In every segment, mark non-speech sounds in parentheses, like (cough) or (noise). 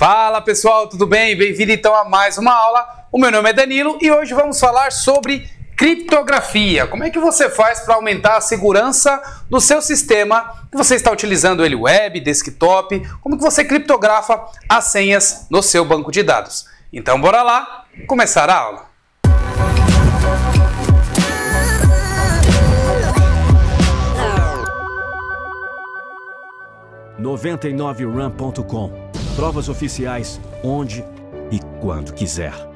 Fala pessoal, tudo bem? Bem-vindo então a mais uma aula. O meu nome é Danilo e hoje vamos falar sobre criptografia. Como é que você faz para aumentar a segurança do seu sistema que você está utilizando ele web, desktop? Como que você criptografa as senhas no seu banco de dados? Então bora lá começar a aula. noventa e nove ram.com provas oficiais onde e quando quiser.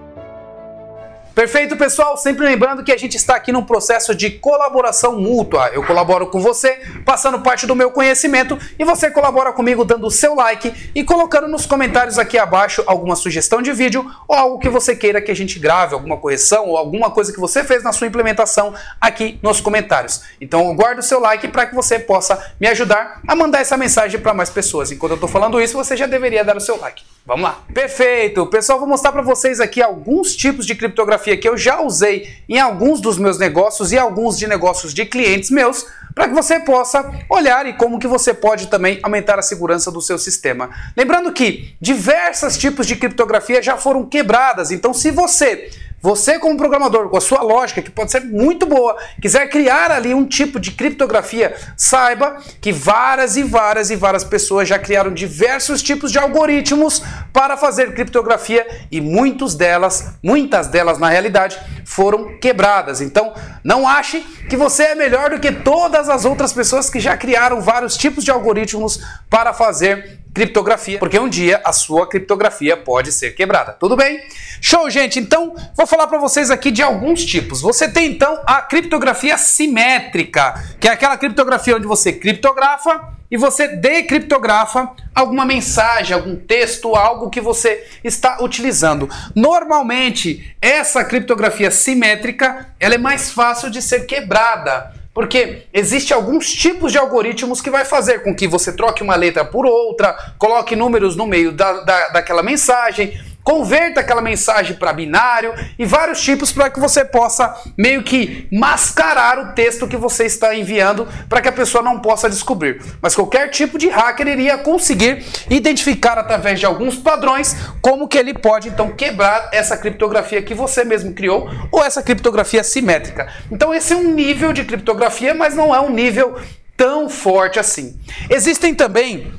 Perfeito, pessoal? Sempre lembrando que a gente está aqui num processo de colaboração mútua. Eu colaboro com você, passando parte do meu conhecimento, e você colabora comigo dando o seu like e colocando nos comentários aqui abaixo alguma sugestão de vídeo ou algo que você queira que a gente grave, alguma correção ou alguma coisa que você fez na sua implementação aqui nos comentários. Então, guarde o seu like para que você possa me ajudar a mandar essa mensagem para mais pessoas. Enquanto eu estou falando isso, você já deveria dar o seu like. Vamos lá. Perfeito. Pessoal, vou mostrar para vocês aqui alguns tipos de criptografia que eu já usei em alguns dos meus negócios e alguns de negócios de clientes meus, para que você possa olhar e como que você pode também aumentar a segurança do seu sistema. Lembrando que diversos tipos de criptografia já foram quebradas, então se você você, como programador, com a sua lógica, que pode ser muito boa, quiser criar ali um tipo de criptografia, saiba que várias e várias e várias pessoas já criaram diversos tipos de algoritmos para fazer criptografia e muitos delas, muitas delas na realidade, foram quebradas. Então, não ache que você é melhor do que todas as outras pessoas que já criaram vários tipos de algoritmos para fazer criptografia, porque um dia a sua criptografia pode ser quebrada. Tudo bem? Show, gente. Então, vou falar para vocês aqui de alguns tipos. Você tem então a criptografia simétrica, que é aquela criptografia onde você criptografa e você decriptografa alguma mensagem, algum texto, algo que você está utilizando. Normalmente, essa criptografia simétrica, ela é mais fácil de ser quebrada porque existe alguns tipos de algoritmos que vai fazer com que você troque uma letra por outra, coloque números no meio da, da, daquela mensagem, Converta aquela mensagem para binário e vários tipos para que você possa meio que mascarar o texto que você está enviando para que a pessoa não possa descobrir. Mas qualquer tipo de hacker iria conseguir identificar através de alguns padrões como que ele pode então quebrar essa criptografia que você mesmo criou ou essa criptografia simétrica. Então esse é um nível de criptografia, mas não é um nível tão forte assim. Existem também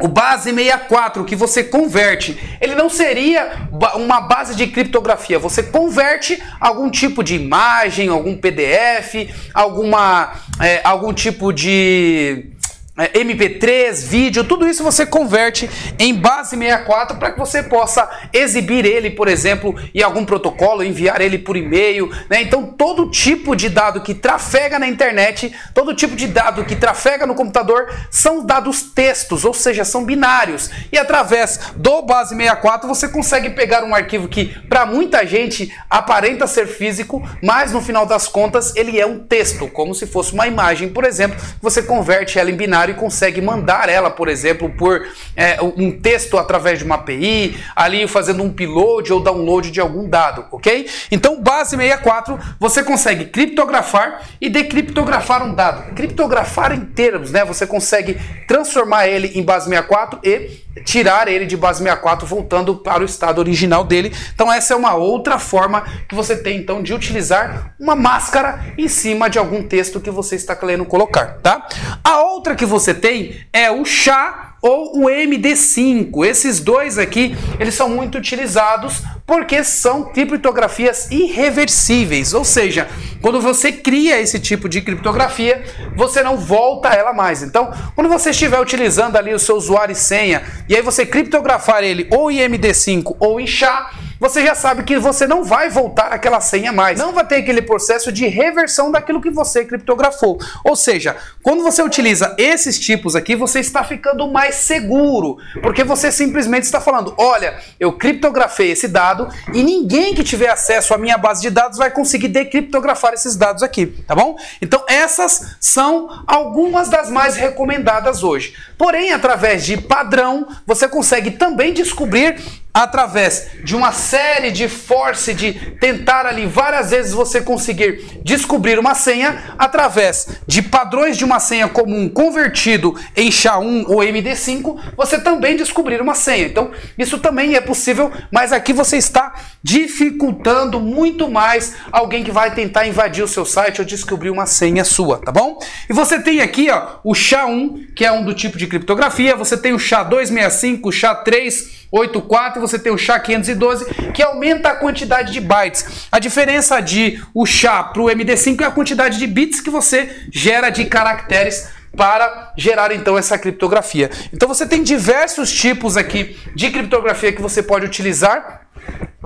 o base 64 que você converte, ele não seria uma base de criptografia. Você converte algum tipo de imagem, algum PDF, alguma, é, algum tipo de é, MP3, vídeo, tudo isso você converte em base 64 para que você possa exibir ele, por exemplo, em algum protocolo, enviar ele por e-mail, né? Então todo tipo de dado que trafega na internet, todo tipo de dado que trafega no computador são dados textos, ou seja, são binários. E através do base 64 você consegue pegar um arquivo que para muita gente aparenta ser físico, mas no final das contas ele é um texto, como se fosse uma imagem, por exemplo, você converte ela em binário e consegue mandar ela, por exemplo, por é, um texto através de uma API, ali fazendo um upload ou download de algum dado, ok? Então, base 64, você consegue criptografar e decriptografar um dado. Criptografar em termos, né? Você consegue transformar ele em base 64 e tirar ele de base 64 voltando para o estado original dele. Então essa é uma outra forma que você tem então de utilizar uma máscara em cima de algum texto que você está querendo colocar, tá? A outra que você tem é o chá ou o MD5. Esses dois aqui, eles são muito utilizados porque são criptografias irreversíveis, ou seja, quando você cria esse tipo de criptografia, você não volta ela mais. Então, quando você estiver utilizando ali o seu usuário e senha, e aí você criptografar ele ou em MD5 ou em SHA, você já sabe que você não vai voltar aquela senha mais. Não vai ter aquele processo de reversão daquilo que você criptografou. Ou seja, quando você utiliza esses tipos aqui, você está ficando mais seguro, porque você simplesmente está falando: olha, eu criptografei esse dado e ninguém que tiver acesso à minha base de dados vai conseguir decriptografar esses dados aqui, tá bom? Então, essas são algumas das mais recomendadas hoje. Porém, através de padrão, você consegue também descobrir através de uma série de force de tentar ali várias vezes você conseguir descobrir uma senha através de padrões de uma senha comum convertido em SHA-1 ou MD5, você também descobrir uma senha. Então, isso também é possível, mas aqui você está dificultando muito mais alguém que vai tentar invadir o seu site ou descobrir uma senha sua, tá bom? E você tem aqui, ó, o SHA-1, que é um do tipo de criptografia, você tem o SHA-265, SHA-384 você tem o SHA-512, que aumenta a quantidade de bytes. A diferença de o SHA para o MD5 é a quantidade de bits que você gera de caracteres para gerar então essa criptografia. Então você tem diversos tipos aqui de criptografia que você pode utilizar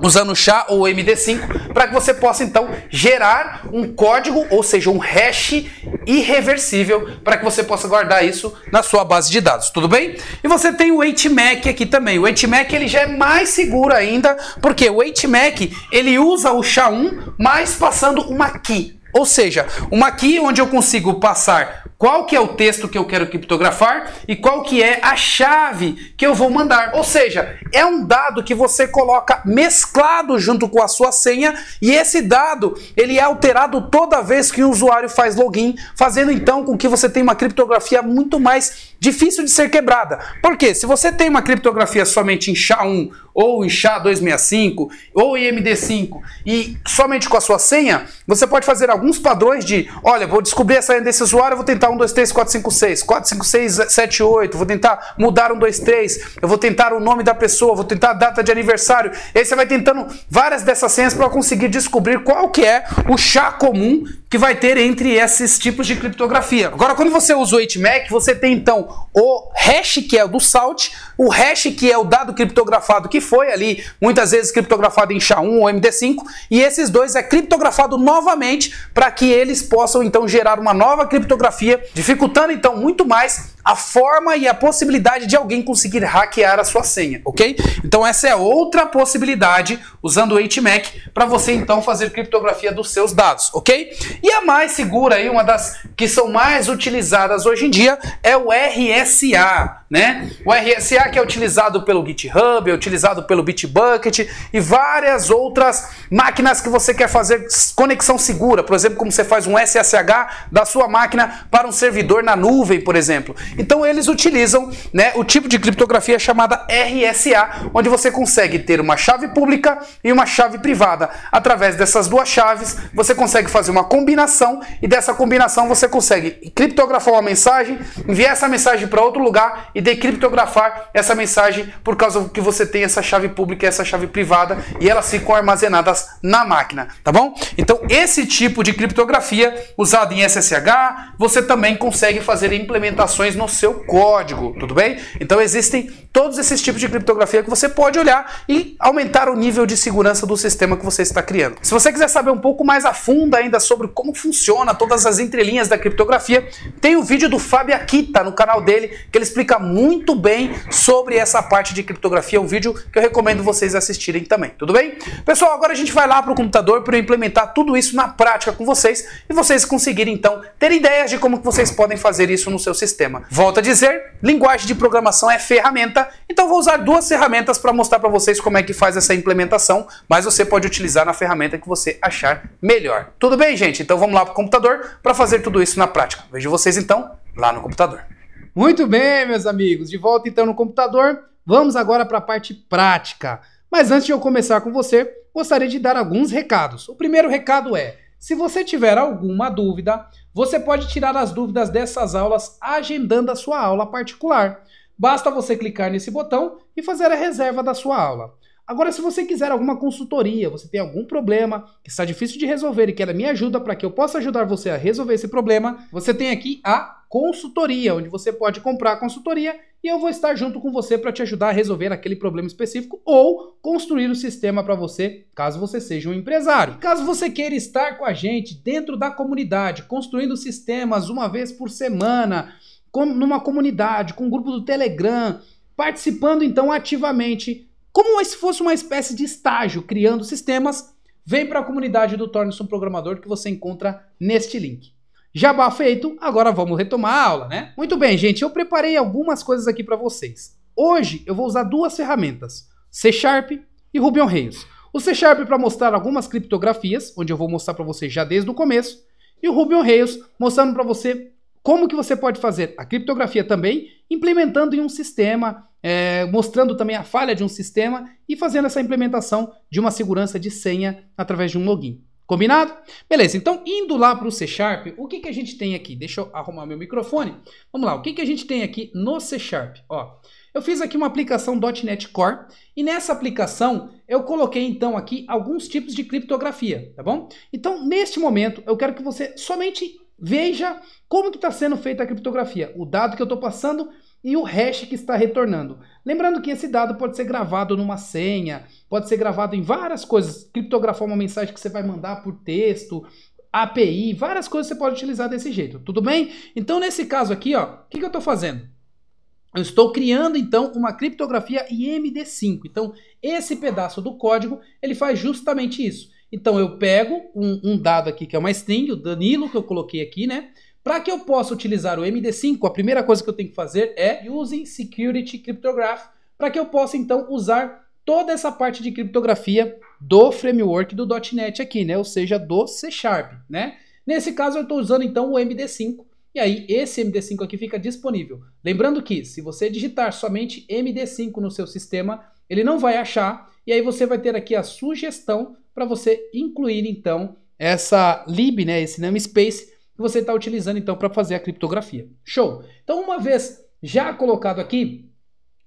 usando o SHA ou MD5 para que você possa então gerar um código, ou seja, um hash irreversível para que você possa guardar isso na sua base de dados, tudo bem? E você tem o HMAC aqui também. O HMAC ele já é mais seguro ainda, porque o HMAC ele usa o SHA-1, mas passando uma key. Ou seja, uma key onde eu consigo passar qual que é o texto que eu quero criptografar e qual que é a chave que eu vou mandar. Ou seja, é um dado que você coloca mesclado junto com a sua senha e esse dado ele é alterado toda vez que o usuário faz login, fazendo então com que você tenha uma criptografia muito mais difícil de ser quebrada. Porque se você tem uma criptografia somente em SHA-1 ou em SHA-265 ou em md 5 e somente com a sua senha, você pode fazer alguns padrões de, olha, vou descobrir a senha desse usuário, vou tentar tentar 1, 2, 3, 4, 5, 6, 4, 5, 6, 7, 8, vou tentar mudar 1, 2, 3, eu vou tentar o nome da pessoa, vou tentar a data de aniversário. E aí você vai tentando várias dessas senhas para conseguir descobrir qual que é o chá comum que vai ter entre esses tipos de criptografia. Agora, quando você usa o HMAC, você tem então o hash que é o do salt, o hash que é o dado criptografado que foi ali muitas vezes criptografado em SHA-1 ou MD5, e esses dois é criptografado novamente para que eles possam então gerar uma nova criptografia dificultando então muito mais a forma e a possibilidade de alguém conseguir hackear a sua senha, ok? Então essa é outra possibilidade usando o HMAC para você então fazer criptografia dos seus dados, ok? E a mais segura aí, uma das que são mais utilizadas hoje em dia é o RSA, né? O RSA que é utilizado pelo GitHub, é utilizado pelo Bitbucket e várias outras máquinas que você quer fazer conexão segura, por exemplo, como você faz um SSH da sua máquina para um servidor na nuvem, por exemplo. Então eles utilizam né, o tipo de criptografia chamada RSA, onde você consegue ter uma chave pública e uma chave privada. Através dessas duas chaves, você consegue fazer uma combinação e dessa combinação você consegue criptografar uma mensagem, enviar essa mensagem para outro lugar e decriptografar essa mensagem por causa que você tem essa chave pública e essa chave privada e elas ficam armazenadas na máquina, tá bom? Então esse tipo de criptografia usada em SSH, você também consegue fazer implementações no seu código, tudo bem? Então existem todos esses tipos de criptografia que você pode olhar e aumentar o nível de segurança do sistema que você está criando. Se você quiser saber um pouco mais a fundo ainda sobre como funciona todas as entrelinhas da criptografia, tem o vídeo do Fábio Akita no canal dele, que ele explica muito bem sobre essa parte de criptografia, um vídeo que eu recomendo vocês assistirem também, tudo bem? Pessoal, agora a gente vai lá para o computador para implementar tudo isso na prática com vocês e vocês conseguirem então ter ideias de como que vocês podem fazer isso no seu sistema. Volto a dizer, linguagem de programação é ferramenta, então vou usar duas ferramentas para mostrar para vocês como é que faz essa implementação, mas você pode utilizar na ferramenta que você achar melhor. Tudo bem, gente? Então vamos lá para o computador para fazer tudo isso na prática. Vejo vocês então lá no computador. Muito bem, meus amigos, de volta então no computador. Vamos agora para a parte prática. Mas antes de eu começar com você, gostaria de dar alguns recados. O primeiro recado é: se você tiver alguma dúvida, você pode tirar as dúvidas dessas aulas agendando a sua aula particular. Basta você clicar nesse botão e fazer a reserva da sua aula. Agora, se você quiser alguma consultoria, você tem algum problema que está difícil de resolver e quer a minha ajuda para que eu possa ajudar você a resolver esse problema, você tem aqui a consultoria, onde você pode comprar a consultoria e eu vou estar junto com você para te ajudar a resolver aquele problema específico ou construir o um sistema para você, caso você seja um empresário. Caso você queira estar com a gente dentro da comunidade, construindo sistemas uma vez por semana, com, numa comunidade, com um grupo do Telegram, participando então ativamente, como se fosse uma espécie de estágio, criando sistemas, vem para a comunidade do Torne-se um Programador que você encontra neste link. Jabá feito, agora vamos retomar a aula, né? Muito bem, gente, eu preparei algumas coisas aqui para vocês. Hoje eu vou usar duas ferramentas, C Sharp e Ruby on Rails. O C Sharp para mostrar algumas criptografias, onde eu vou mostrar para você já desde o começo, e o Ruby on Rails mostrando para você como que você pode fazer a criptografia também, implementando em um sistema, é, mostrando também a falha de um sistema e fazendo essa implementação de uma segurança de senha através de um login. Combinado? Beleza, então indo lá para o C Sharp, o que, que a gente tem aqui? Deixa eu arrumar meu microfone. Vamos lá, o que, que a gente tem aqui no C Sharp? Ó, eu fiz aqui uma aplicação .NET Core e nessa aplicação eu coloquei então aqui alguns tipos de criptografia, tá bom? Então neste momento eu quero que você somente veja como que está sendo feita a criptografia. O dado que eu estou passando e o hash que está retornando. Lembrando que esse dado pode ser gravado numa senha, pode ser gravado em várias coisas, criptografar uma mensagem que você vai mandar por texto, API, várias coisas você pode utilizar desse jeito, tudo bem? Então nesse caso aqui, ó, o que, que eu estou fazendo? Eu estou criando então uma criptografia IMD5. Então esse pedaço do código ele faz justamente isso. Então eu pego um, um dado aqui que é uma string, o Danilo que eu coloquei aqui, né? Para que eu possa utilizar o MD5, a primeira coisa que eu tenho que fazer é Using Security Cryptograph, para que eu possa então usar toda essa parte de criptografia do framework do .NET aqui, né? Ou seja, do C Sharp, né? Nesse caso eu estou usando então o MD5, e aí esse MD5 aqui fica disponível. Lembrando que se você digitar somente MD5 no seu sistema, ele não vai achar, e aí você vai ter aqui a sugestão para você incluir então essa lib, né, esse namespace que você está utilizando então para fazer a criptografia. Show! Então, uma vez já colocado aqui,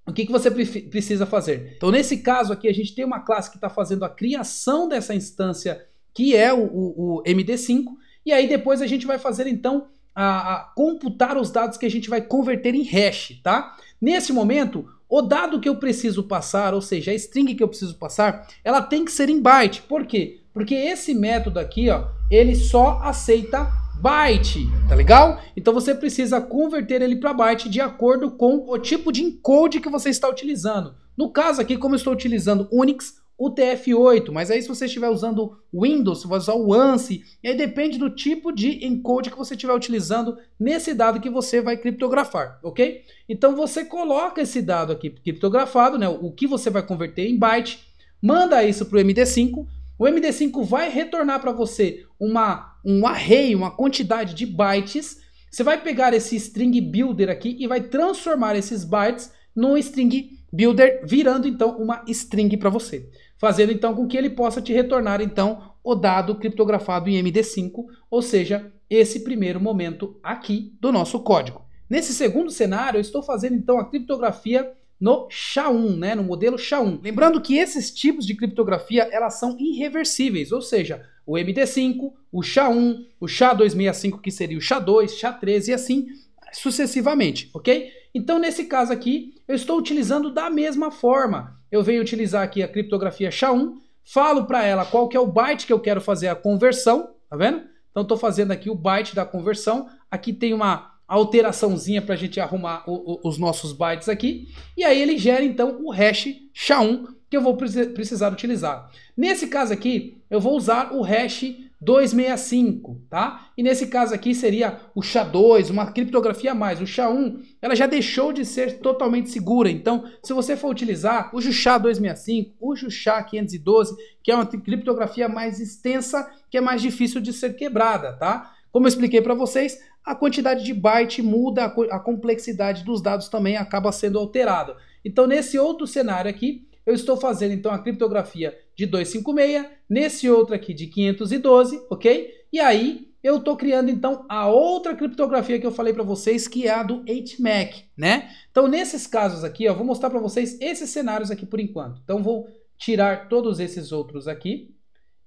o que, que você precisa fazer? Então, nesse caso aqui, a gente tem uma classe que está fazendo a criação dessa instância, que é o, o, o, MD5, e aí depois a gente vai fazer então a, a computar os dados que a gente vai converter em hash, tá? Nesse momento, o dado que eu preciso passar, ou seja, a string que eu preciso passar, ela tem que ser em byte. Por quê? Porque esse método aqui, ó, ele só aceita byte, tá legal? Então você precisa converter ele para byte de acordo com o tipo de encode que você está utilizando. No caso aqui, como eu estou utilizando Unix, UTF-8, mas aí se você estiver usando Windows, você vai usar o ANSI, e aí depende do tipo de encode que você estiver utilizando nesse dado que você vai criptografar, ok? Então você coloca esse dado aqui criptografado, né, o que você vai converter em byte, manda isso para o MD5, o MD5 vai retornar para você uma um array, uma quantidade de bytes, você vai pegar esse string builder aqui e vai transformar esses bytes num string builder, virando então uma string para você, fazendo então com que ele possa te retornar então o dado criptografado em MD5, ou seja, esse primeiro momento aqui do nosso código. Nesse segundo cenário, eu estou fazendo então a criptografia no SHA-1, né, no modelo SHA-1. Lembrando que esses tipos de criptografia, elas são irreversíveis, ou seja, o MD5, o SHA-1, o SHA-265, que seria o SHA-2, sha 3 e assim sucessivamente, ok? Então, nesse caso aqui, eu estou utilizando da mesma forma. Eu venho utilizar aqui a criptografia SHA-1, falo para ela qual que é o byte que eu quero fazer a conversão, tá vendo? Então, estou fazendo aqui o byte da conversão. Aqui tem uma alteraçãozinha para a gente arrumar o, o, os nossos bytes aqui. E aí ele gera então o hash SHA-1 que eu vou precisar utilizar. Nesse caso aqui, eu vou usar o hash 265, tá? E nesse caso aqui seria o SHA-2, uma criptografia a mais. O SHA-1, ela já deixou de ser totalmente segura. Então, se você for utilizar, use o SHA-265, use o SHA-512, que é uma criptografia mais extensa, que é mais difícil de ser quebrada, tá? Como eu expliquei para vocês, a quantidade de byte muda, a, complexidade dos dados também acaba sendo alterada. Então, nesse outro cenário aqui, eu estou fazendo então a criptografia de 256, nesse outro aqui de 512, ok? E aí eu estou criando então a outra criptografia que eu falei para vocês, que é a do HMAC, né? Então, nesses casos aqui, ó, vou mostrar para vocês esses cenários aqui por enquanto. Então, vou tirar todos esses outros aqui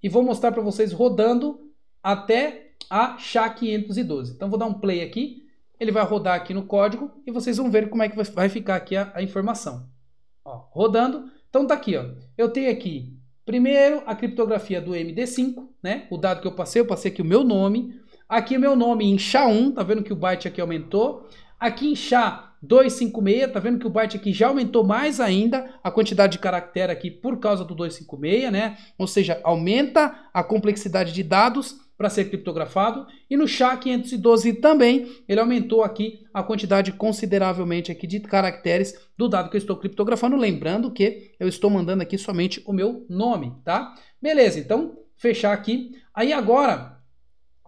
e vou mostrar para vocês rodando até a SHA-512. Então vou dar um play aqui, ele vai rodar aqui no código e vocês vão ver como é que vai ficar aqui a, a informação. Ó, rodando, então tá aqui, ó. eu tenho aqui primeiro a criptografia do MD5, né? o dado que eu passei, eu passei aqui o meu nome, aqui o meu nome em SHA-1, tá vendo que o byte aqui aumentou, aqui em SHA 256, tá vendo que o byte aqui já aumentou mais ainda a quantidade de caractere aqui por causa do 256, né? Ou seja, aumenta a complexidade de dados para ser criptografado. E no SHA-512 também, ele aumentou aqui a quantidade consideravelmente aqui de caracteres do dado que eu estou criptografando. Lembrando que eu estou mandando aqui somente o meu nome, tá? Beleza, então fechar aqui. Aí agora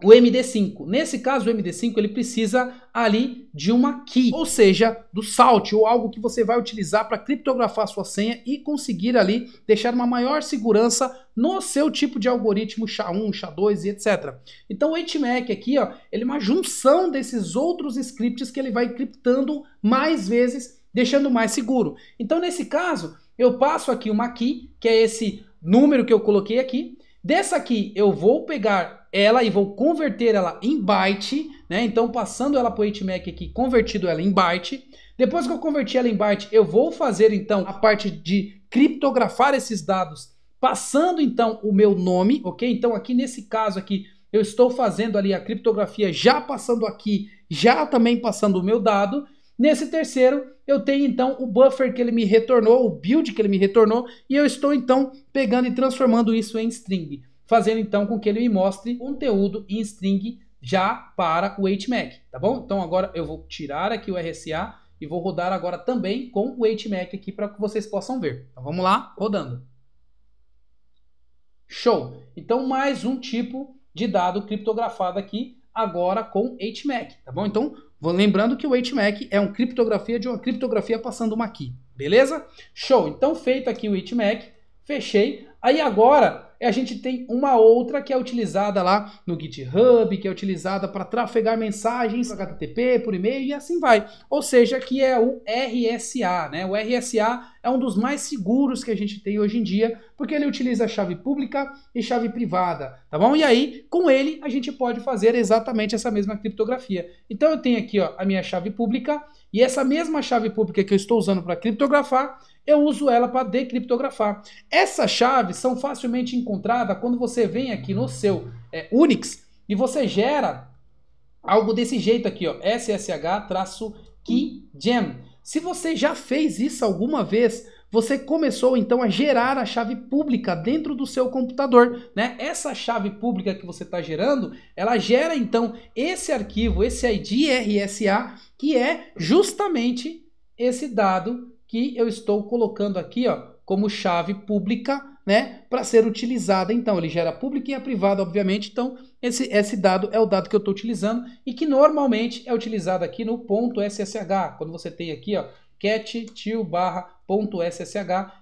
o MD5. Nesse caso, o MD5 ele precisa ali de uma key, ou seja, do salt, ou algo que você vai utilizar para criptografar sua senha e conseguir ali deixar uma maior segurança no seu tipo de algoritmo SHA-1, SHA-2 e etc. Então o HMAC aqui, ó, ele é uma junção desses outros scripts que ele vai criptando mais vezes, deixando mais seguro. Então nesse caso, eu passo aqui uma key, que é esse número que eu coloquei aqui. Dessa aqui, eu vou pegar ela e vou converter ela em byte, né? Então, passando ela para o HMAC aqui, convertido ela em byte. Depois que eu converti ela em byte, eu vou fazer, então, a parte de criptografar esses dados, passando, então, o meu nome, ok? Então, aqui nesse caso aqui, eu estou fazendo ali a criptografia já passando aqui, já também passando o meu dado. Nesse terceiro, eu tenho então o buffer que ele me retornou, o build que ele me retornou, e eu estou então pegando e transformando isso em string fazendo então com que ele me mostre conteúdo em string já para o HMAC, tá bom? Então agora eu vou tirar aqui o RSA e vou rodar agora também com o HMAC aqui para que vocês possam ver. Então vamos lá, rodando. Show! Então mais um tipo de dado criptografado aqui agora com HMAC, tá bom? Então lembrando que o HMAC é uma criptografia de uma criptografia passando uma key, beleza? Show! Então feito aqui o HMAC, fechei. Aí agora a gente tem uma outra que é utilizada lá no GitHub, que é utilizada para trafegar mensagens HTTP por e-mail e assim vai. Ou seja, que é o RSA, né? O RSA é um dos mais seguros que a gente tem hoje em dia, porque ele utiliza chave pública e chave privada, tá bom? E aí, com ele, a gente pode fazer exatamente essa mesma criptografia. Então eu tenho aqui ó, a minha chave pública, e essa mesma chave pública que eu estou usando para criptografar, eu uso ela para decriptografar. Essas chaves são facilmente encontradas quando você vem aqui no seu é, Unix e você gera algo desse jeito aqui, ó, SSH-keyGem. Se você já fez isso alguma vez, você começou então a gerar a chave pública dentro do seu computador, né? Essa chave pública que você está gerando, ela gera então esse arquivo, esse ID RSA, que é justamente esse dado que eu estou colocando aqui, ó, como chave pública né, para ser utilizada. Então, ele gera pública e a é privada, obviamente. Então, esse, esse dado é o dado que eu estou utilizando e que normalmente é utilizado aqui no ponto .ssh. Quando você tem aqui, ó, cat til barra .ssh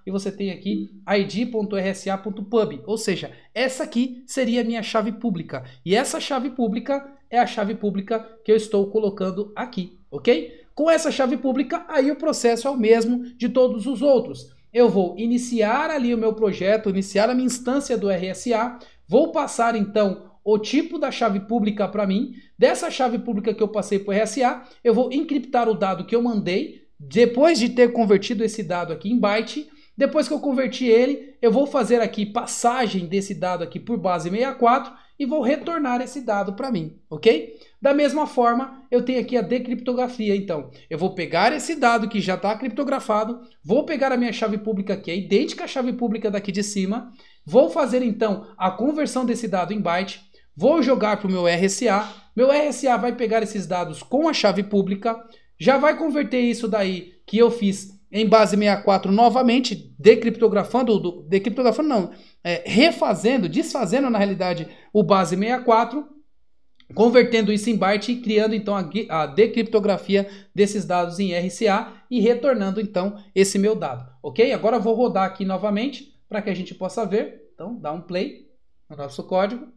e você tem aqui id.rsa.pub, ou seja, essa aqui seria a minha chave pública. E essa chave pública é a chave pública que eu estou colocando aqui, ok? Com essa chave pública, aí o processo é o mesmo de todos os outros eu vou iniciar ali o meu projeto, iniciar a minha instância do RSA, vou passar então o tipo da chave pública para mim. Dessa chave pública que eu passei para o RSA, eu vou encriptar o dado que eu mandei. Depois de ter convertido esse dado aqui em byte, depois que eu converti ele, eu vou fazer aqui passagem desse dado aqui por base 64 e vou retornar esse dado para mim, ok? Da mesma forma, eu tenho aqui a decriptografia. Então, eu vou pegar esse dado que já está criptografado, vou pegar a minha chave pública, que é idêntica à chave pública daqui de cima, vou fazer então a conversão desse dado em byte, vou jogar para o meu RSA, meu RSA vai pegar esses dados com a chave pública, já vai converter isso daí que eu fiz em base 64 novamente, decriptografando, do, decriptografando não, é, refazendo, desfazendo na realidade o base 64, convertendo isso em byte e criando então a, a decriptografia desses dados em RCA e retornando então esse meu dado, ok? Agora vou rodar aqui novamente para que a gente possa ver. Então dá um play no nosso código.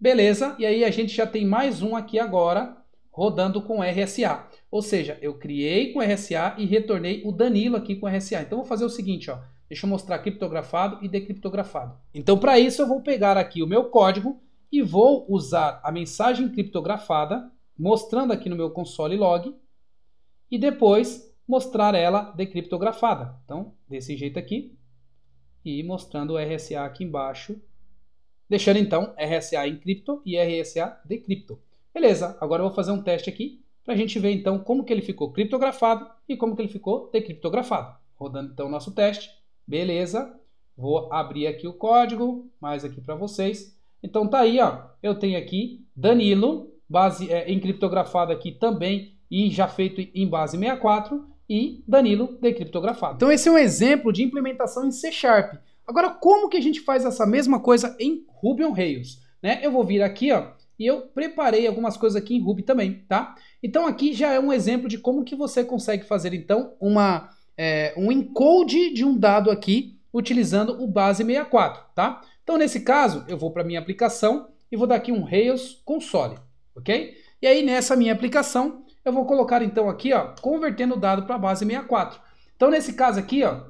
Beleza, e aí a gente já tem mais um aqui agora rodando com RSA. Ou seja, eu criei com RSA e retornei o Danilo aqui com RSA. Então vou fazer o seguinte, ó. Deixa eu mostrar criptografado e decriptografado. Então, para isso, eu vou pegar aqui o meu código e vou usar a mensagem criptografada, mostrando aqui no meu console log, e depois mostrar ela decriptografada. Então, desse jeito aqui, e mostrando o RSA aqui embaixo, deixando então RSA encripto e RSA decripto. Beleza, agora eu vou fazer um teste aqui para a gente ver então como que ele ficou criptografado e como que ele ficou decriptografado. Rodando então o nosso teste, Beleza? Vou abrir aqui o código, mais aqui para vocês. Então tá aí, ó. Eu tenho aqui Danilo, base é, encriptografado aqui também e já feito em base 64 e Danilo decriptografado. Então esse é um exemplo de implementação em C Sharp. Agora como que a gente faz essa mesma coisa em Ruby on Rails? Né? Eu vou vir aqui, ó, e eu preparei algumas coisas aqui em Ruby também, tá? Então aqui já é um exemplo de como que você consegue fazer então uma é, um encode de um dado aqui utilizando o base 64, tá? Então, nesse caso, eu vou para minha aplicação e vou dar aqui um Rails console, ok? E aí, nessa minha aplicação, eu vou colocar, então, aqui, ó, convertendo o dado para a base 64. Então, nesse caso aqui, ó,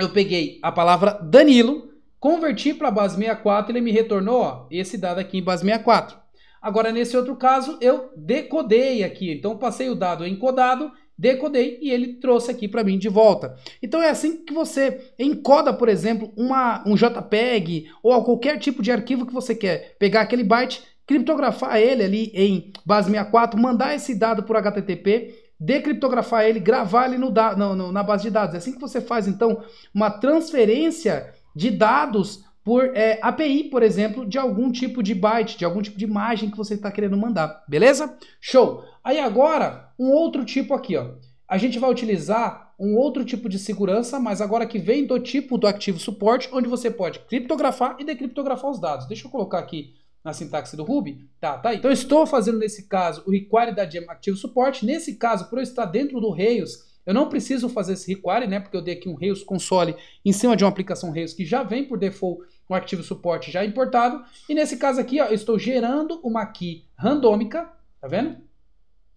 eu peguei a palavra Danilo, converti para a base 64, ele me retornou ó, esse dado aqui em base 64. Agora, nesse outro caso, eu decodei aqui. Então, passei o dado encodado decodei e ele trouxe aqui para mim de volta. Então é assim que você encoda, por exemplo, uma, um JPEG ou qualquer tipo de arquivo que você quer. Pegar aquele byte, criptografar ele ali em base 64, mandar esse dado por HTTP, decriptografar ele, gravar ele no, no, no, na base de dados. É assim que você faz, então, uma transferência de dados por é, API, por exemplo, de algum tipo de byte, de algum tipo de imagem que você está querendo mandar, beleza? Show! Aí agora, um outro tipo aqui, ó. A gente vai utilizar um outro tipo de segurança, mas agora que vem do tipo do Active Support, onde você pode criptografar e decriptografar os dados. Deixa eu colocar aqui na sintaxe do Ruby. Tá, tá aí. Então estou fazendo nesse caso o require da gem Active Support. Nesse caso, por eu estar dentro do Rails, eu não preciso fazer esse require, né? Porque eu dei aqui um Rails console em cima de uma aplicação Rails que já vem por default com arquivo suporte já importado. E nesse caso aqui, ó, eu estou gerando uma key randômica, tá vendo?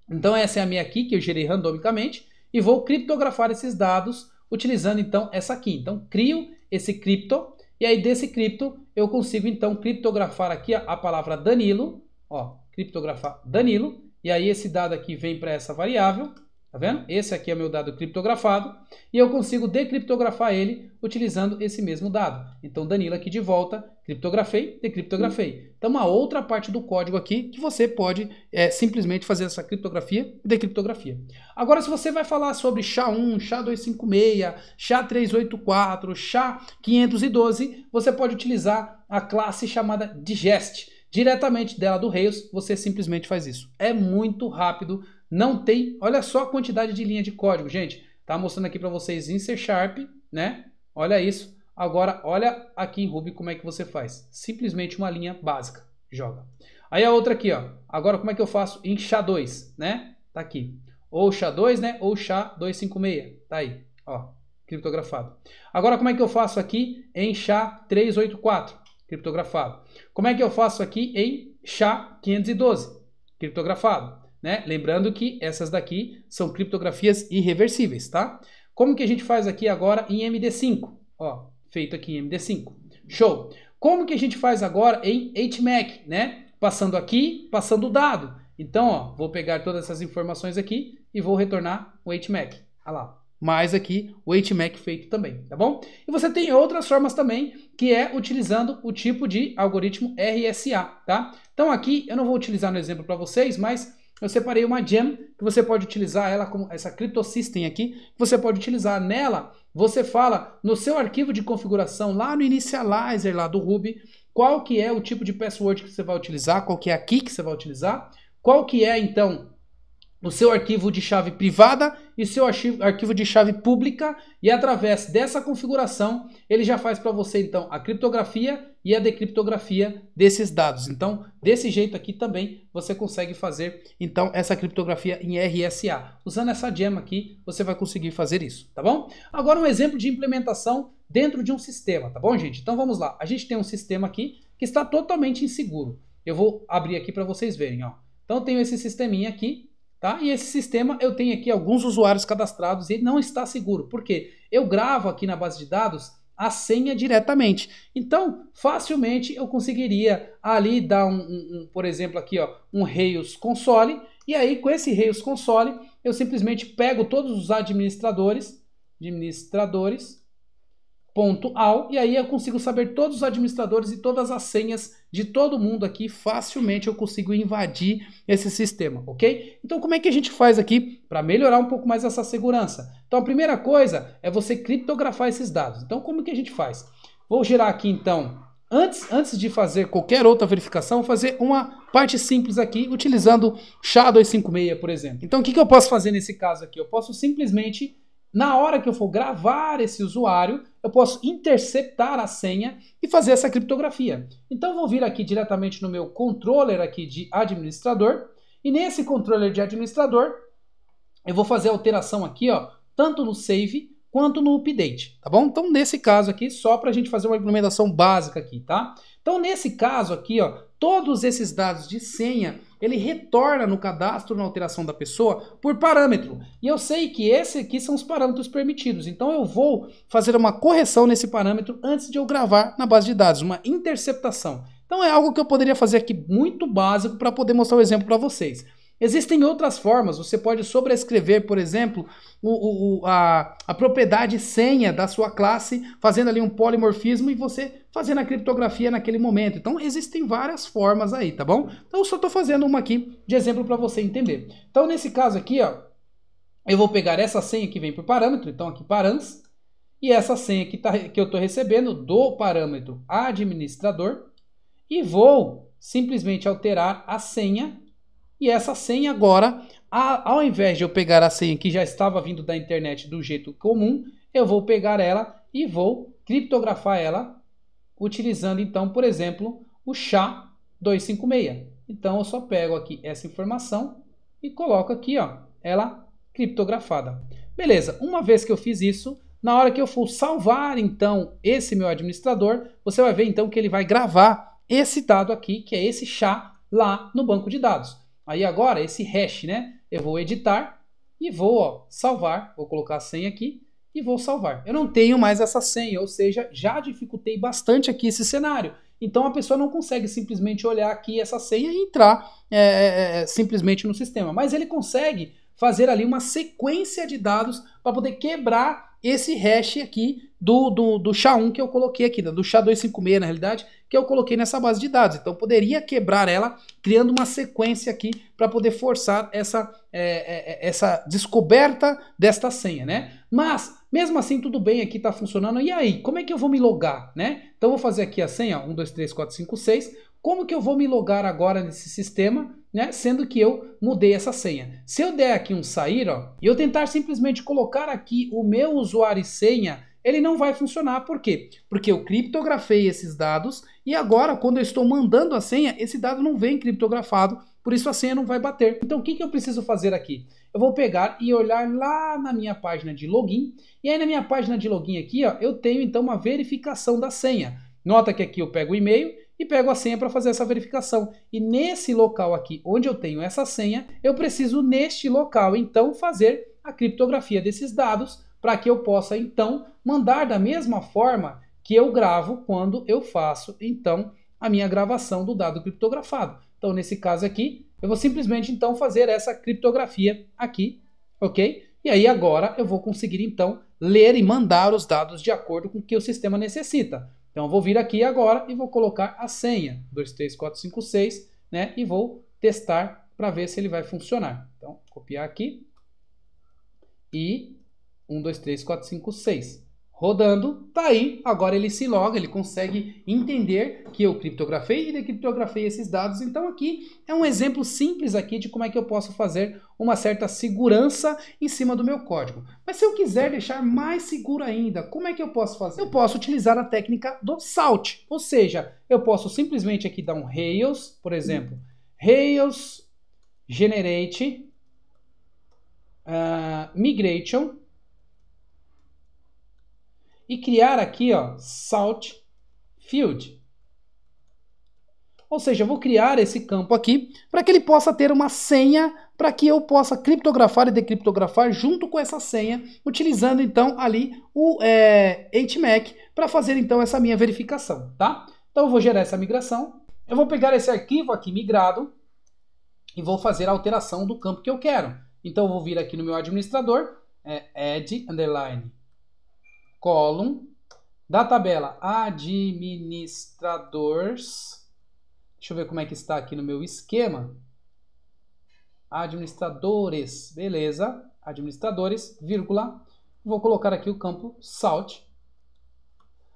Então essa é a minha key que eu gerei randomicamente e vou criptografar esses dados utilizando então essa aqui. Então crio esse cripto e aí desse cripto eu consigo então criptografar aqui a, a palavra Danilo, ó, criptografar Danilo, e aí esse dado aqui vem para essa variável Tá vendo? Esse aqui é meu dado criptografado e eu consigo decriptografar ele utilizando esse mesmo dado. Então, Danilo aqui de volta, criptografei, decriptografei. Então, uma outra parte do código aqui que você pode é, simplesmente fazer essa criptografia e decriptografia. Agora, se você vai falar sobre SHA-1, SHA-256, SHA-384, SHA-512, você pode utilizar a classe chamada Digest. Diretamente dela do Rails, você simplesmente faz isso. É muito rápido não tem, olha só a quantidade de linha de código, gente. Tá mostrando aqui para vocês em C Sharp, né? Olha isso. Agora, olha aqui em Ruby como é que você faz. Simplesmente uma linha básica, joga. Aí a outra aqui, ó. Agora como é que eu faço em SHA-2, né? Tá aqui. Ou SHA-2, né? Ou SHA-256. Tá aí, ó. Criptografado. Agora como é que eu faço aqui em SHA-384? Criptografado. Como é que eu faço aqui em SHA-512? Criptografado né? Lembrando que essas daqui são criptografias irreversíveis, tá? Como que a gente faz aqui agora em MD5? Ó, feito aqui em MD5. Show! Como que a gente faz agora em HMAC, né? Passando aqui, passando o dado. Então, ó, vou pegar todas essas informações aqui e vou retornar o HMAC. Olha lá, mais aqui o HMAC feito também, tá bom? E você tem outras formas também, que é utilizando o tipo de algoritmo RSA, tá? Então aqui eu não vou utilizar no exemplo para vocês, mas eu separei uma gem que você pode utilizar ela como essa CryptoSystem aqui, você pode utilizar nela, você fala no seu arquivo de configuração lá no initializer lá do Ruby, qual que é o tipo de password que você vai utilizar, qual que é a key que você vai utilizar, qual que é então o seu arquivo de chave privada e seu arquivo de chave pública e através dessa configuração ele já faz para você então a criptografia e a decriptografia desses dados. Então, desse jeito aqui também você consegue fazer então essa criptografia em RSA. Usando essa gema aqui, você vai conseguir fazer isso, tá bom? Agora um exemplo de implementação dentro de um sistema, tá bom, gente? Então vamos lá. A gente tem um sistema aqui que está totalmente inseguro. Eu vou abrir aqui para vocês verem, ó. Então eu tenho esse sisteminha aqui Tá? E esse sistema eu tenho aqui alguns usuários cadastrados e ele não está seguro. Por quê? Eu gravo aqui na base de dados a senha diretamente. Então, facilmente eu conseguiria ali dar um, um, um por exemplo, aqui ó, um Rails console. E aí, com esse Rails console, eu simplesmente pego todos os administradores, administradores, ponto ao, e aí eu consigo saber todos os administradores e todas as senhas de todo mundo aqui, facilmente eu consigo invadir esse sistema, ok? Então, como é que a gente faz aqui para melhorar um pouco mais essa segurança? Então, a primeira coisa é você criptografar esses dados. Então, como que a gente faz? Vou gerar aqui, então, antes, antes de fazer qualquer outra verificação, fazer uma parte simples aqui, utilizando SHA-256, por exemplo. Então, o que, que eu posso fazer nesse caso aqui? Eu posso simplesmente na hora que eu for gravar esse usuário, eu posso interceptar a senha e fazer essa criptografia. Então vou vir aqui diretamente no meu controller aqui de administrador e nesse controller de administrador eu vou fazer alteração aqui, ó, tanto no save quanto no update, tá bom? Então nesse caso aqui, só para a gente fazer uma implementação básica aqui, tá? Então nesse caso aqui, ó, todos esses dados de senha, ele retorna no cadastro na alteração da pessoa por parâmetro. E eu sei que esse aqui são os parâmetros permitidos. Então eu vou fazer uma correção nesse parâmetro antes de eu gravar na base de dados, uma interceptação. Então é algo que eu poderia fazer aqui muito básico para poder mostrar o um exemplo para vocês. Existem outras formas, você pode sobrescrever, por exemplo, o, o, a, a propriedade senha da sua classe, fazendo ali um polimorfismo e você fazendo a criptografia naquele momento. Então existem várias formas aí, tá bom? Então só estou fazendo uma aqui de exemplo para você entender. Então nesse caso aqui, ó, eu vou pegar essa senha que vem por parâmetro, então aqui parans, e essa senha que, tá, que eu estou recebendo do parâmetro administrador, e vou simplesmente alterar a senha e essa senha agora, a, ao invés de eu pegar a senha que já estava vindo da internet do jeito comum, eu vou pegar ela e vou criptografar ela utilizando então, por exemplo, o SHA-256. Então eu só pego aqui essa informação e coloco aqui, ó, ela criptografada. Beleza, uma vez que eu fiz isso, na hora que eu for salvar então esse meu administrador, você vai ver então que ele vai gravar esse dado aqui, que é esse chá lá no banco de dados. Aí agora, esse hash, né? Eu vou editar e vou ó, salvar. Vou colocar a senha aqui e vou salvar. Eu não tenho mais essa senha, ou seja, já dificultei bastante aqui esse cenário. Então a pessoa não consegue simplesmente olhar aqui essa senha e entrar é, é, é, é simplesmente no sistema. Mas ele consegue fazer ali uma sequência de dados para poder quebrar esse hash aqui do, do, do SHA-1 que eu coloquei aqui, né, do SHA-256 na realidade, que eu coloquei nessa base de dados. Então, poderia quebrar ela criando uma sequência aqui para poder forçar essa, é, é, é, essa descoberta desta senha, né? Mas, mesmo assim, tudo bem, aqui está funcionando. E aí, como é que eu vou me logar, né? Então, vou fazer aqui a senha, 1, 2, 3, 4, 5, 6. Como que eu vou me logar agora nesse sistema, né? Sendo que eu mudei essa senha. Se eu der aqui um sair, ó, e eu tentar simplesmente colocar aqui o meu usuário e senha, ele não vai funcionar. Por quê? Porque eu criptografei esses dados e agora, quando eu estou mandando a senha, esse dado não vem criptografado, por isso a senha não vai bater. Então, o que, que eu preciso fazer aqui? Eu vou pegar e olhar lá na minha página de login, e aí na minha página de login aqui, ó, eu tenho então uma verificação da senha. Nota que aqui eu pego o e-mail e pego a senha para fazer essa verificação. E nesse local aqui, onde eu tenho essa senha, eu preciso neste local então fazer a criptografia desses dados para que eu possa então mandar da mesma forma que eu gravo quando eu faço, então, a minha gravação do dado criptografado. Então, nesse caso aqui, eu vou simplesmente, então, fazer essa criptografia aqui, ok? E aí agora eu vou conseguir, então, ler e mandar os dados de acordo com o que o sistema necessita. Então, eu vou vir aqui agora e vou colocar a senha, 23456, né? E vou testar para ver se ele vai funcionar. Então, copiar aqui e 123456 rodando, tá aí, agora ele se loga, ele consegue entender que eu criptografei e decriptografei esses dados. Então aqui é um exemplo simples aqui de como é que eu posso fazer uma certa segurança em cima do meu código. Mas se eu quiser deixar mais seguro ainda, como é que eu posso fazer? Eu posso utilizar a técnica do salt, ou seja, eu posso simplesmente aqui dar um Rails, por exemplo, Rails generate uh, migration e criar aqui, ó, salt field. Ou seja, eu vou criar esse campo aqui para que ele possa ter uma senha para que eu possa criptografar e decriptografar junto com essa senha, utilizando então ali o é, HMAC para fazer então essa minha verificação, tá? Então eu vou gerar essa migração, eu vou pegar esse arquivo aqui migrado e vou fazer a alteração do campo que eu quero. Então eu vou vir aqui no meu administrador, é, add underline column, da tabela administradores. Deixa eu ver como é que está aqui no meu esquema. Administradores, beleza. Administradores, vírgula. Vou colocar aqui o campo salt.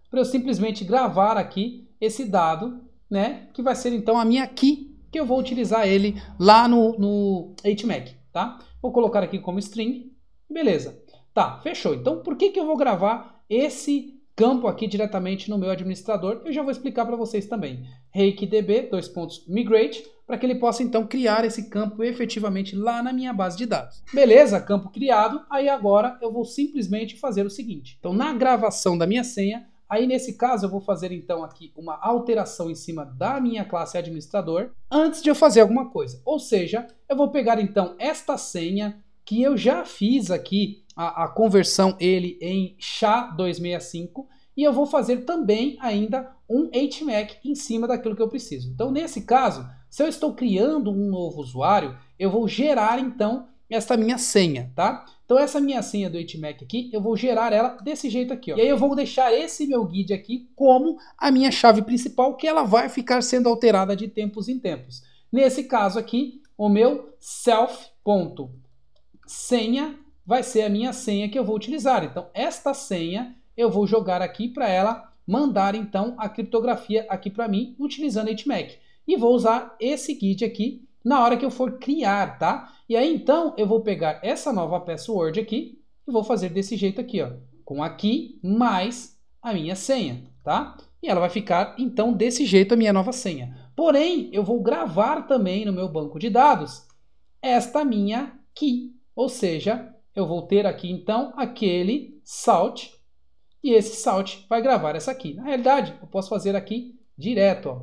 Para eu simplesmente gravar aqui esse dado, né? Que vai ser então a minha key, que eu vou utilizar ele lá no, no HMAC, tá? Vou colocar aqui como string, beleza. Tá, fechou. Então, por que, que eu vou gravar esse campo aqui diretamente no meu administrador. Eu já vou explicar para vocês também. ReikDB, dois pontos, migrate, para que ele possa então criar esse campo efetivamente lá na minha base de dados. Beleza, campo criado. Aí agora eu vou simplesmente fazer o seguinte. Então na gravação da minha senha, Aí, nesse caso, eu vou fazer, então, aqui uma alteração em cima da minha classe administrador antes de eu fazer alguma coisa. Ou seja, eu vou pegar, então, esta senha que eu já fiz aqui a, a conversão ele em SHA-265 e eu vou fazer também ainda um HMAC em cima daquilo que eu preciso. Então, nesse caso, se eu estou criando um novo usuário, eu vou gerar então esta minha senha, tá? Então essa minha senha do HMAC aqui, eu vou gerar ela desse jeito aqui, ó. E aí eu vou deixar esse meu guide aqui como a minha chave principal, que ela vai ficar sendo alterada de tempos em tempos. Nesse caso aqui, o meu self.senha vai ser a minha senha que eu vou utilizar. Então, esta senha eu vou jogar aqui para ela mandar então a criptografia aqui para mim utilizando HMAC. E vou usar esse guide aqui na hora que eu for criar, tá? E aí então eu vou pegar essa nova password aqui e vou fazer desse jeito aqui, ó, com aqui mais a minha senha, tá? E ela vai ficar então desse jeito a minha nova senha. Porém, eu vou gravar também no meu banco de dados esta minha key, ou seja, eu vou ter aqui então aquele salt e esse salt vai gravar essa aqui. Na realidade, eu posso fazer aqui direto. Ó.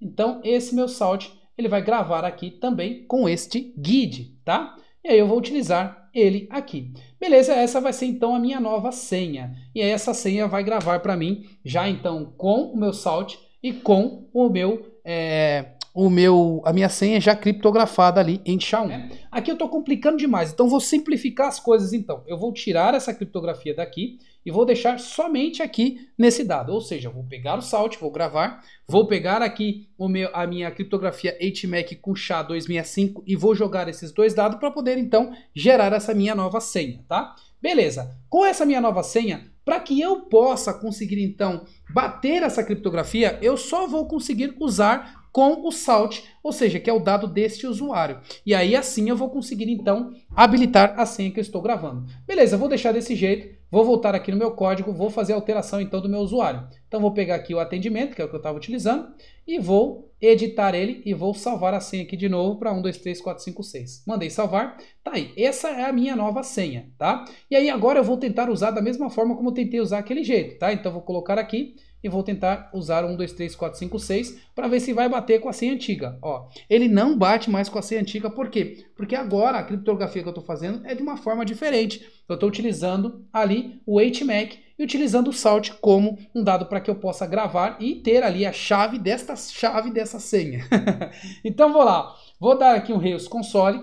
Então, esse meu salt ele vai gravar aqui também com este guide, tá? E aí eu vou utilizar ele aqui. Beleza, essa vai ser então a minha nova senha. E aí essa senha vai gravar para mim já então com o meu salt e com o meu é, o meu, a minha senha já criptografada ali em SHA-1. É. Aqui eu estou complicando demais, então vou simplificar as coisas então. Eu vou tirar essa criptografia daqui e vou deixar somente aqui nesse dado. Ou seja, vou pegar o salt, vou gravar, vou pegar aqui o meu, a minha criptografia HMAC com SHA-265 e vou jogar esses dois dados para poder então gerar essa minha nova senha, tá? Beleza, com essa minha nova senha, para que eu possa conseguir então bater essa criptografia, eu só vou conseguir usar com o salt, ou seja, que é o dado deste usuário. E aí assim eu vou conseguir então habilitar a senha que eu estou gravando. Beleza, vou deixar desse jeito Vou voltar aqui no meu código, vou fazer a alteração então do meu usuário. Então vou pegar aqui o atendimento, que é o que eu estava utilizando, e vou editar ele e vou salvar a senha aqui de novo para 1, 2, 3, 4, 5, 6. Mandei salvar, tá aí. Essa é a minha nova senha, tá? E aí agora eu vou tentar usar da mesma forma como eu tentei usar aquele jeito, tá? Então vou colocar aqui e vou tentar usar 1, 2, 3, 4, 5, 6 para ver se vai bater com a senha antiga. Ó, ele não bate mais com a senha antiga, por quê? Porque agora a criptografia que eu estou fazendo é de uma forma diferente. Eu estou utilizando ali o HMAC e utilizando o salt como um dado para que eu possa gravar e ter ali a chave desta chave dessa senha. (laughs) então vou lá, vou dar aqui um Rails console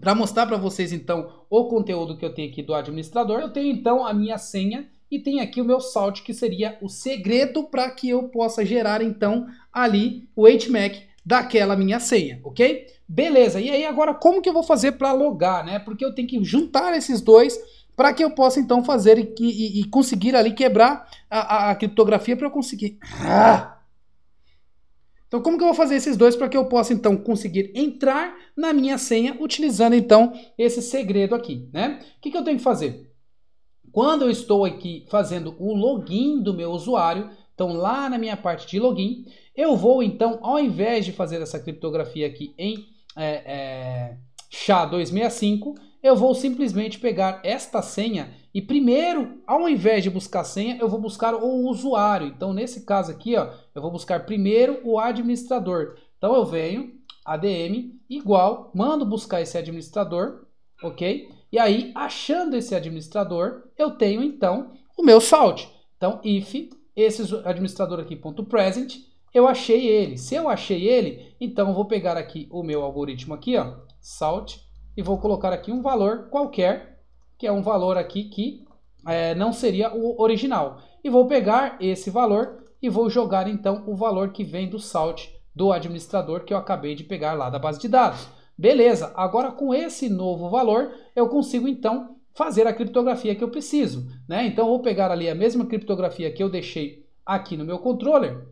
para mostrar para vocês então o conteúdo que eu tenho aqui do administrador. Eu tenho então a minha senha e tem aqui o meu salt, que seria o segredo para que eu possa gerar, então, ali o HMAC daquela minha senha, ok? Beleza, e aí agora como que eu vou fazer para logar, né? Porque eu tenho que juntar esses dois para que eu possa, então, fazer e, e, e conseguir ali quebrar a, a, a criptografia para eu conseguir... Ah! Então, como que eu vou fazer esses dois para que eu possa, então, conseguir entrar na minha senha utilizando, então, esse segredo aqui, né? O que, que eu tenho que fazer? Quando eu estou aqui fazendo o login do meu usuário, então lá na minha parte de login, eu vou então, ao invés de fazer essa criptografia aqui em é, é, SHA-265, eu vou simplesmente pegar esta senha e primeiro, ao invés de buscar senha, eu vou buscar o usuário. Então nesse caso aqui, ó, eu vou buscar primeiro o administrador. Então eu venho, ADM igual, mando buscar esse administrador, ok? E aí, achando esse administrador, eu tenho então o meu salt. Então, if esse administrador aqui, ponto present, eu achei ele. Se eu achei ele, então eu vou pegar aqui o meu algoritmo aqui, ó, salt, e vou colocar aqui um valor qualquer, que é um valor aqui que é, não seria o original. E vou pegar esse valor e vou jogar então o valor que vem do salt do administrador que eu acabei de pegar lá da base de dados. Beleza, agora com esse novo valor eu consigo então fazer a criptografia que eu preciso. Né? Então eu vou pegar ali a mesma criptografia que eu deixei aqui no meu controller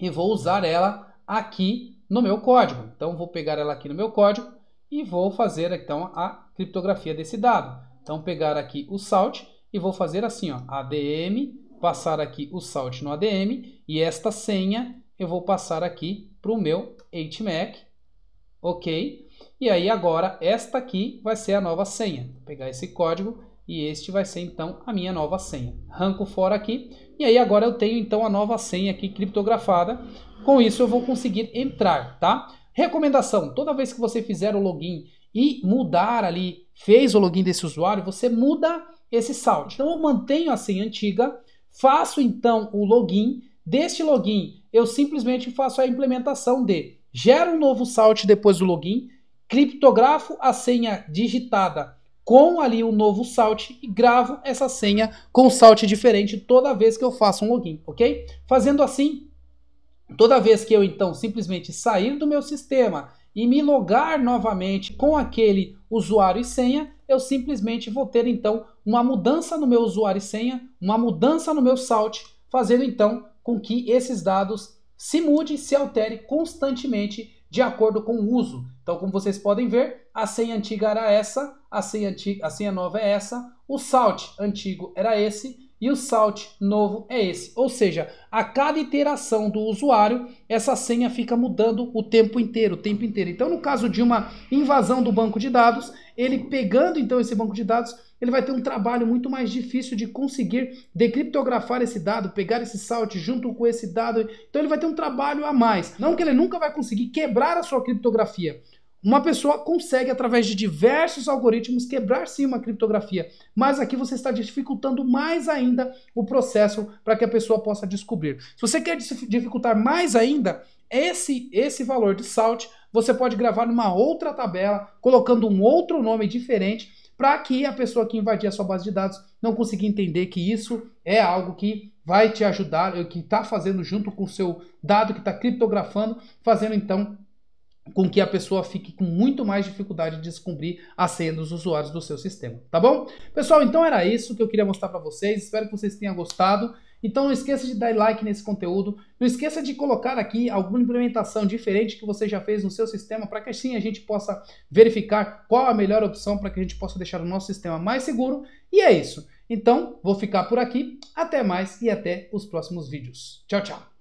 e vou usar ela aqui no meu código. Então vou pegar ela aqui no meu código e vou fazer então a criptografia desse dado. Então pegar aqui o salt e vou fazer assim, ó, ADM, passar aqui o salt no ADM e esta senha eu vou passar aqui para o meu HMAC Ok? E aí agora esta aqui vai ser a nova senha. Vou pegar esse código e este vai ser então a minha nova senha. Ranco fora aqui e aí agora eu tenho então a nova senha aqui criptografada. Com isso eu vou conseguir entrar, tá? Recomendação, toda vez que você fizer o login e mudar ali, fez o login desse usuário, você muda esse saldo. Então eu mantenho a senha antiga, faço então o login, deste login eu simplesmente faço a implementação de gera um novo salt depois do login, criptografo a senha digitada com ali o um novo salt e gravo essa senha com salt diferente toda vez que eu faço um login, ok? Fazendo assim, toda vez que eu então simplesmente sair do meu sistema e me logar novamente com aquele usuário e senha, eu simplesmente vou ter então uma mudança no meu usuário e senha, uma mudança no meu salt, fazendo então com que esses dados se mude, se altere constantemente de acordo com o uso. Então, como vocês podem ver, a senha antiga era essa, a senha, antiga, a senha nova é essa, o salt antigo era esse e o salt novo é esse. Ou seja, a cada iteração do usuário, essa senha fica mudando o tempo inteiro, o tempo inteiro. Então, no caso de uma invasão do banco de dados, ele pegando então esse banco de dados, ele vai ter um trabalho muito mais difícil de conseguir decriptografar esse dado, pegar esse salt junto com esse dado. Então ele vai ter um trabalho a mais. Não que ele nunca vai conseguir quebrar a sua criptografia, uma pessoa consegue, através de diversos algoritmos, quebrar sim uma criptografia, mas aqui você está dificultando mais ainda o processo para que a pessoa possa descobrir. Se você quer dificultar mais ainda, esse, esse valor de salt você pode gravar numa outra tabela, colocando um outro nome diferente para que a pessoa que invadir a sua base de dados não consiga entender que isso é algo que vai te ajudar, que está fazendo junto com o seu dado que está criptografando, fazendo então com que a pessoa fique com muito mais dificuldade de descobrir a senha dos usuários do seu sistema, tá bom? Pessoal, então era isso que eu queria mostrar para vocês. Espero que vocês tenham gostado. Então não esqueça de dar like nesse conteúdo, não esqueça de colocar aqui alguma implementação diferente que você já fez no seu sistema para que assim a gente possa verificar qual a melhor opção para que a gente possa deixar o nosso sistema mais seguro. E é isso. Então, vou ficar por aqui. Até mais e até os próximos vídeos. Tchau, tchau.